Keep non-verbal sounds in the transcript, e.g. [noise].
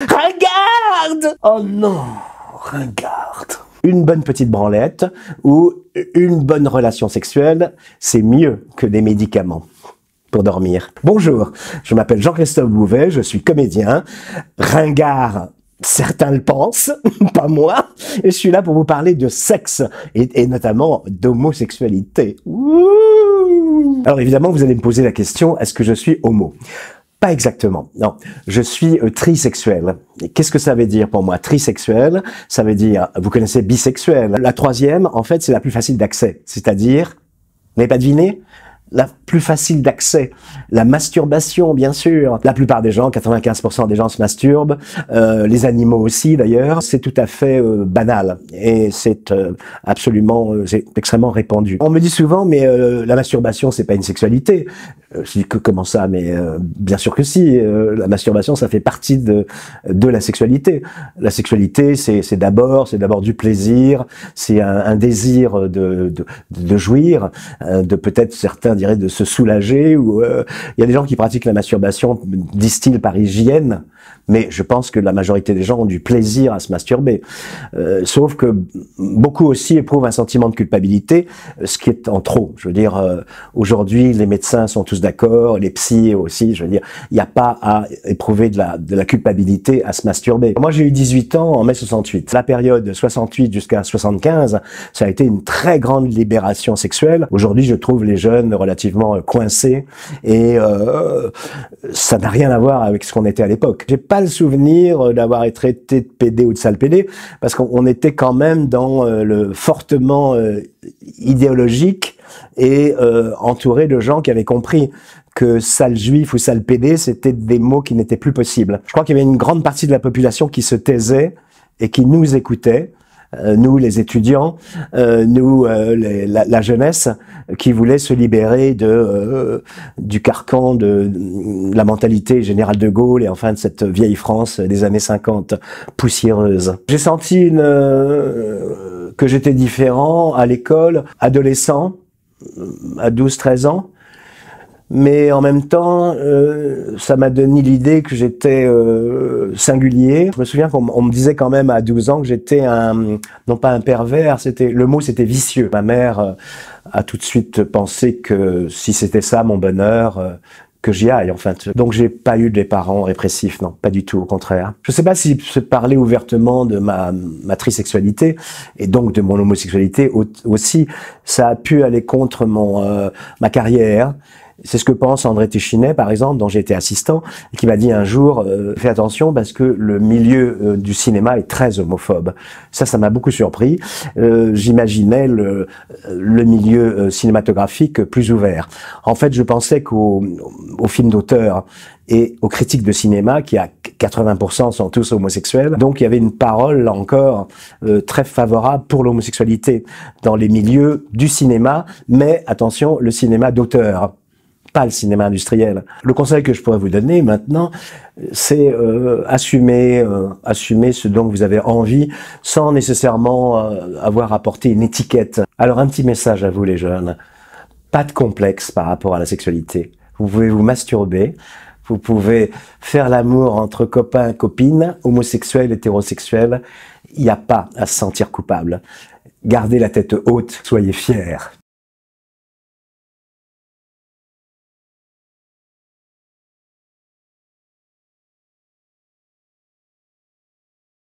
Regarde Oh non, regarde. Une bonne petite branlette ou une bonne relation sexuelle, c'est mieux que des médicaments pour dormir. Bonjour, je m'appelle Jean-Christophe Bouvet, je suis comédien, ringard certains le pensent, [laughs] pas moi, et je suis là pour vous parler de sexe, et, et notamment d'homosexualité. Alors évidemment, vous allez me poser la question, est-ce que je suis homo pas exactement. Non, je suis euh, trisexuel. Qu'est-ce que ça veut dire pour moi Trisexuel, ça veut dire, vous connaissez bisexuel. La troisième, en fait, c'est la plus facile d'accès, c'est-à-dire, vous n'avez pas deviné la plus facile d'accès. La masturbation, bien sûr. La plupart des gens, 95% des gens se masturbent. Euh, les animaux aussi, d'ailleurs. C'est tout à fait euh, banal et c'est euh, absolument, c'est extrêmement répandu. On me dit souvent, mais la masturbation, c'est pas une sexualité. Je dis que comment ça Mais bien sûr que si. la masturbation, ça fait partie de de la sexualité. La sexualité, c'est d'abord, c'est d'abord du plaisir, c'est un, désir de de jouir, de peut-être certains dirait, de se soulager. Ou euh, il y a des gens qui pratiquent la masturbation, disent-ils, par hygiène, mais je pense que la majorité des gens ont du plaisir à se masturber. Euh, sauf que beaucoup aussi éprouvent un sentiment de culpabilité, euh, ce qui est en trop. Je veux dire, aujourd'hui, les médecins sont tous d'accord, les psys aussi. Je veux dire, il n'y a pas à éprouver de la, de la culpabilité à se masturber. Moi, j'ai eu 18 ans en mai 68. La période 68 jusqu'à 75, ça a été une très grande libération sexuelle. Aujourd'hui, je trouve les jeunes relativement euh, coincé et euh, ça n'a rien à voir avec ce qu'on était à l'époque. J'ai pas le souvenir euh, d'avoir été traité de PD ou de sale PD parce qu'on était quand même dans le fortement idéologique et entouré de gens qui avaient compris que sale juif ou sale PD, c'était des mots qui n'étaient plus possibles. Je crois qu'il y avait une grande partie de la population qui se taisait et qui nous écoutait euh, nous les étudiants, euh, nous euh, la, jeunesse qui voulait se libérer de du carcan de, la mentalité générale de Gaulle et enfin de cette vieille France des années 50 poussiéreuse. J'ai senti une, que j'étais différent à l'école, adolescent, à 12-13 ans mais en même temps, euh, ça m'a donné l'idée que j'étais euh, singulier. Je me souviens qu'on me disait quand même à 12 ans que j'étais un, non pas un pervers, c'était le mot c'était vicieux. Ma mère euh, a tout de suite pensé que si c'était ça mon bonheur, que j'y aille en Donc j'ai pas eu des parents répressifs, non, pas du tout, au contraire. Je sais pas si se parler ouvertement de ma, ma trisexualité et donc de mon homosexualité aussi, ça a pu aller contre mon ma carrière c'est ce que pense André Téchinet, par exemple, dont j'ai été assistant, qui m'a dit un jour euh, fais attention parce que le milieu euh, du cinéma est très homophobe. Ça, ça m'a beaucoup surpris. Euh, j'imaginais le, milieu cinématographique plus ouvert. En fait, je pensais qu'aux au films d'auteur et aux critiques de cinéma, qui à 80% sont tous homosexuels. Donc il y avait une parole, là encore, très favorable pour l'homosexualité dans les milieux du cinéma, mais attention, le cinéma d'auteur, pas le cinéma industriel. Le conseil que je pourrais vous donner maintenant, c'est euh, assumer, euh, assumer ce dont vous avez envie, sans nécessairement euh, avoir apporté une étiquette. Alors un petit message à vous les jeunes pas de complexe par rapport à la sexualité. Vous pouvez vous masturber, vous pouvez faire l'amour entre copains, copines, homosexuels, hétérosexuels. Il n'y a pas à se sentir coupable. Gardez la tête haute, soyez fiers.